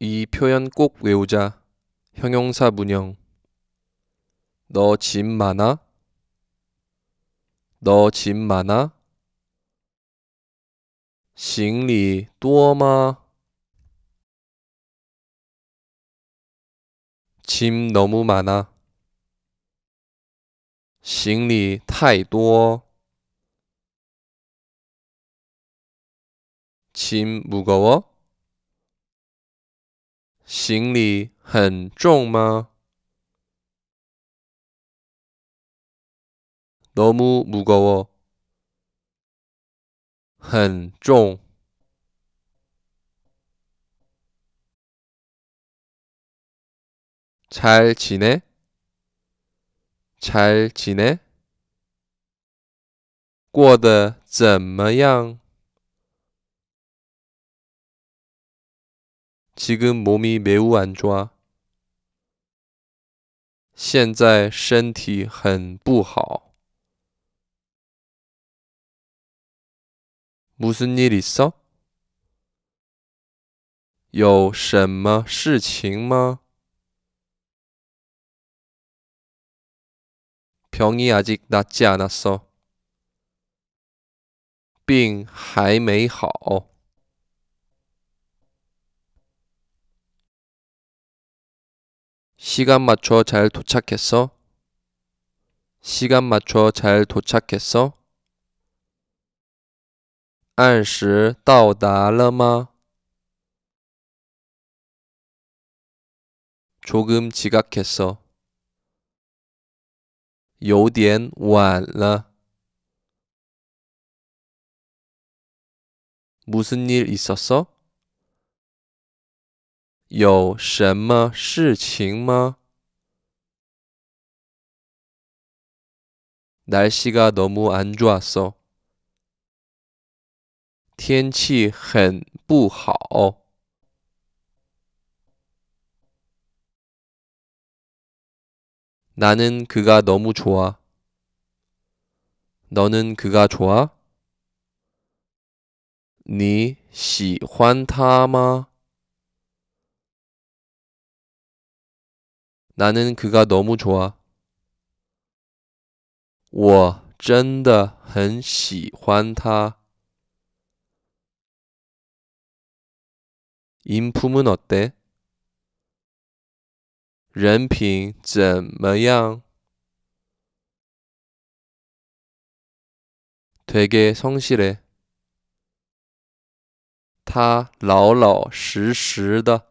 이 표현 꼭 외우자. 형용사 문형. 너 짐 많아? 너 짐 많아? 行李多吗?짐 너무 많아. 行李太多.짐 무거워? 行李很重吗？너무무거 워， 很重。잘지 내？ 잘지 내？ 过得怎么样？其跟猫咪没有安装，现在身体很不好。무슨일있 어？ 有什么事情吗？병이아직낫지않았 어。 病还没好。 시간 맞춰 잘 도착했어? 시간 맞춰 잘 도착했어? 按时到达了吗? 조금 지각했어. 有点晚了. 무슨 일 있었어? 有什么事情吗？날씨가너무안좋아 서， 天气很不好。나는그가너무좋 아。 너는그가좋 아？ 你喜欢他吗？ 나는 그가 너무 좋아. 我真的很喜欢他. 인품은 어때? 人品怎么样? 되게 성실해. 他老老实实的。